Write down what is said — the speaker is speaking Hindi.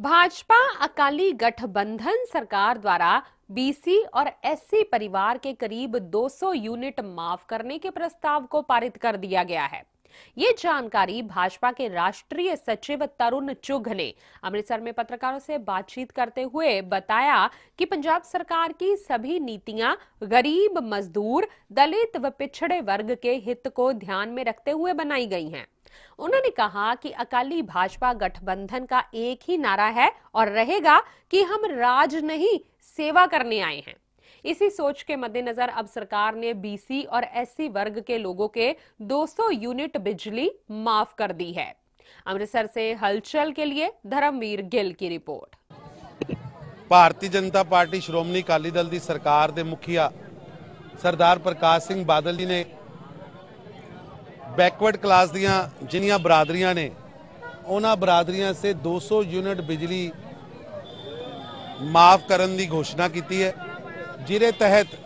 भाजपा अकाली गठबंधन सरकार द्वारा बीसी और एससी परिवार के करीब 200 यूनिट माफ करने के प्रस्ताव को पारित कर दिया गया है ये जानकारी भाजपा के राष्ट्रीय सचिव तरुण चुघ ने अमृतसर में पत्रकारों से बातचीत करते हुए बताया कि पंजाब सरकार की सभी नीतियां गरीब मजदूर दलित व पिछड़े वर्ग के हित को ध्यान में रखते हुए बनाई गई हैं उन्होंने कहा कि अकाली भाजपा गठबंधन का एक ही नारा है और रहेगा कि हम राज नहीं सेवा करने आए हैं इसी सोच के मद्देनजर अब सरकार ने बीसी और एससी वर्ग के लोगों के 200 यूनिट बिजली माफ कर दी है अमृतसर से हलचल के लिए धर्मवीर गिल की रिपोर्ट भारतीय जनता पार्टी श्रोमणी अकाली दल की सरकार के मुखिया सरदार प्रकाश सिंह बादल जी ने ਬੈਕਵਰਡ ਕਲਾਸ ਦੀਆਂ ਜਿੰਨੀਆਂ ਬਰਾਦਰੀਆਂ ਨੇ ਉਹਨਾਂ ਬਰਾਦਰੀਆਂ ਸੇ 200 ਯੂਨਿਟ ਬਿਜਲੀ ਮਾਫ ਕਰਨ ਦੀ ਘੋਸ਼ਣਾ ਕੀਤੀ ਹੈ ਜਿਹਦੇ ਤਹਿਤ